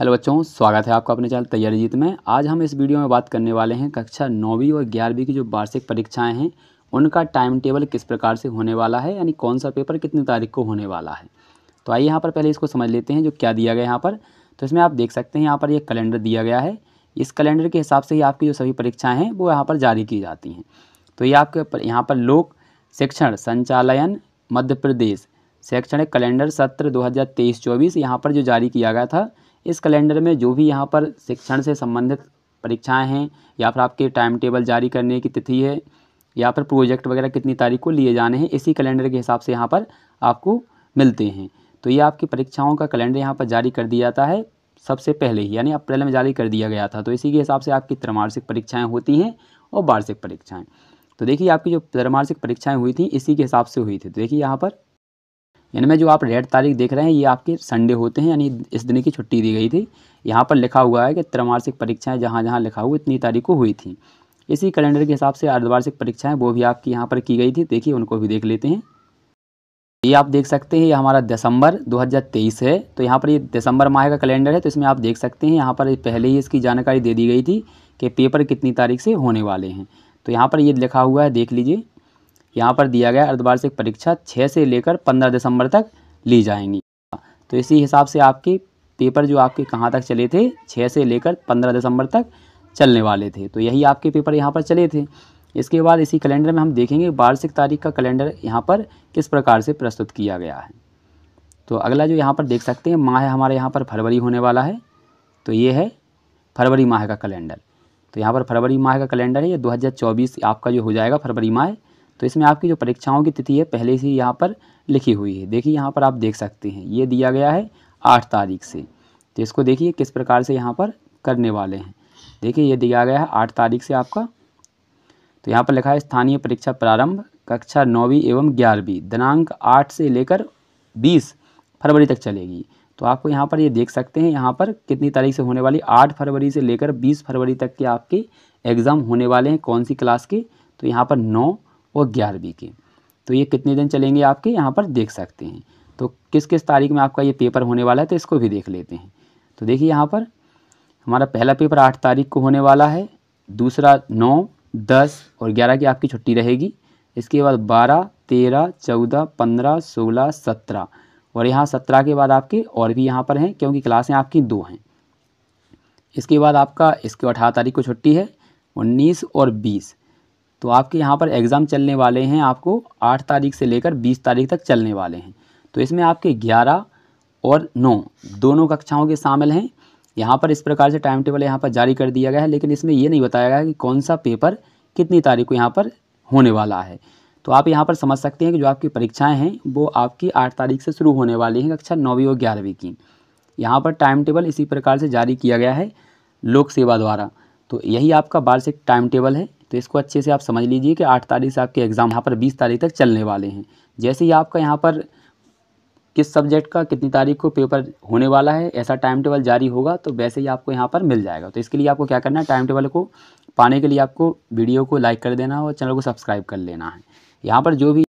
hello बच्चों स्वागत है आपका अपने चैनल तैयारी जीत में आज हम इस वीडियो में बात करने वाले हैं कक्षा नौवीं और ग्यारहवीं की जो वार्षिक परीक्षाएं हैं उनका टाइम टेबल किस प्रकार से होने वाला है यानी कौन सा पेपर कितनी तारीख को होने वाला है तो आइए यहाँ पर पहले इसको समझ लेते हैं जो क्या दिया गया यहाँ पर तो इसमें आप देख सकते हैं यहाँ पर ये यह कैलेंडर दिया गया है इस कैलेंडर के हिसाब से ही आपकी जो सभी परीक्षाएँ हैं वो यहाँ पर जारी की जाती हैं तो ये आपके यहाँ पर लोक शिक्षण संचालयन मध्य प्रदेश शैक्षणिक कैलेंडर सत्र 2023-24 यहाँ पर जो जारी किया गया था इस कैलेंडर में जो भी यहाँ पर शिक्षण से संबंधित परीक्षाएं हैं या फिर आपके टाइम टेबल जारी करने की तिथि है या फिर प्रोजेक्ट वगैरह कितनी तारीख को लिए जाने हैं इसी कैलेंडर के हिसाब से यहाँ पर आपको मिलते हैं तो ये आपकी परीक्षाओं का कैलेंडर यहाँ पर जारी कर दिया जाता है सबसे पहले ही यानी अप्रैल में जारी कर दिया गया था तो इसी के हिसाब से आपकी त्रिमार्षिक परीक्षाएँ होती हैं और वार्षिक परीक्षाएँ तो देखिए आपकी जो त्रिमार्षिक परीक्षाएँ हुई थी इसी के हिसाब से हुई थी तो देखिए यहाँ पर इनमें जो आप रेड तारीख देख रहे हैं ये आपके संडे होते हैं यानी इस दिन की छुट्टी दी गई थी यहाँ पर लिखा हुआ है कि त्रैमासिक परीक्षाएँ जहाँ जहाँ लिखा हुआ इतनी तारीख को हुई थी इसी कैलेंडर के हिसाब से अर्धवार्षिक परीक्षाएँ वो भी आपकी यहाँ पर की गई थी देखिए उनको भी देख लेते हैं ये आप देख सकते हैं ये हमारा दिसंबर 2023 है तो यहाँ पर ये दिसंबर माह का कैलेंडर है तो इसमें आप देख सकते हैं यहाँ पर पहले ही इसकी जानकारी दे दी गई थी कि पेपर कितनी तारीख से होने वाले हैं तो यहाँ पर ये लिखा हुआ है देख लीजिए यहाँ पर दिया गया अर्धवार्षिक परीक्षा छः से लेकर पंद्रह दिसंबर तक ली जाएंगी तो इसी हिसाब से आपके पेपर जो आपके कहाँ तक चले थे छः से लेकर पंद्रह दिसंबर तक चलने वाले थे तो यही आपके पेपर यहाँ पर चले थे इसके बाद इसी कैलेंडर में हम देखेंगे वार्षिक तारीख का कैलेंडर यहाँ पर किस प्रकार से प्रस्तुत किया गया है तो अगला जो यहाँ पर देख सकते हैं माह है हमारे यहाँ पर फरवरी होने वाला है तो ये है फरवरी माह का कैलेंडर तो यहाँ पर फरवरी माह का कैलेंडर है ये 2024 आपका जो हो जाएगा फरवरी माह तो इसमें आपकी जो परीक्षाओं की तिथि है पहले से यहाँ पर लिखी हुई है देखिए यहाँ पर आप देख सकते हैं ये दिया गया है आठ तारीख से तो इसको देखिए किस प्रकार से यहाँ पर करने वाले हैं देखिए ये दिया गया है आठ तारीख से आपका तो यहाँ पर लिखा है स्थानीय परीक्षा प्रारंभ कक्षा नौवीं एवं ग्यारहवीं दिनांक आठ से लेकर बीस फरवरी तक चलेगी तो आपको यहाँ पर ये यह देख सकते हैं यहाँ पर कितनी तारीख से होने वाली आठ फरवरी से लेकर बीस फरवरी तक के आपके एग्ज़ाम होने वाले हैं कौन सी क्लास के तो यहाँ पर नौ और ग्यारहवीं के तो ये कितने दिन चलेंगे आपके यहाँ पर देख सकते हैं तो किस किस तारीख में आपका ये पेपर होने वाला है तो इसको भी देख लेते हैं तो देखिए यहाँ पर हमारा पहला पेपर आठ तारीख को होने वाला है दूसरा नौ दस और ग्यारह की आपकी छुट्टी रहेगी इसके बाद बारह तेरह चौदह पंद्रह सोलह सत्रह और यहाँ सत्रह के बाद आपके और भी यहाँ पर हैं क्योंकि क्लासें आपकी दो हैं इसके बाद आपका इसके अठारह तारीख को छुट्टी है उन्नीस और बीस तो आपके यहाँ पर एग्ज़ाम चलने वाले हैं आपको आठ तारीख से लेकर बीस तारीख तक चलने वाले हैं तो इसमें आपके ग्यारह और नौ दोनों कक्षाओं के शामिल हैं यहाँ पर इस प्रकार से टाइम टेबल यहाँ पर जारी कर दिया गया है लेकिन इसमें ये नहीं बताया गया है कि कौन सा पेपर कितनी तारीख को यहाँ पर होने वाला है तो आप यहाँ पर समझ सकते हैं कि जो आपकी परीक्षाएं हैं वो आपकी आठ तारीख से शुरू होने वाली हैं कक्षा नौवीं और ग्यारहवीं की यहाँ पर टाइम टेबल इसी प्रकार से जारी किया गया है लोक सेवा द्वारा तो यही आपका वार्षिक टाइम टेबल है तो इसको अच्छे से आप समझ लीजिए कि आठ तारीख से आपके एग्ज़ाम यहाँ पर बीस तारीख तक चलने वाले हैं जैसे ही आपका यहाँ पर किस सब्जेक्ट का कितनी तारीख को पेपर होने वाला है ऐसा टाइम टेबल जारी होगा तो वैसे ही आपको यहाँ पर मिल जाएगा तो इसके लिए आपको क्या करना है टाइम टेबल को पाने के लिए आपको वीडियो को लाइक कर देना और चैनल को सब्सक्राइब कर लेना है यहाँ पर जो भी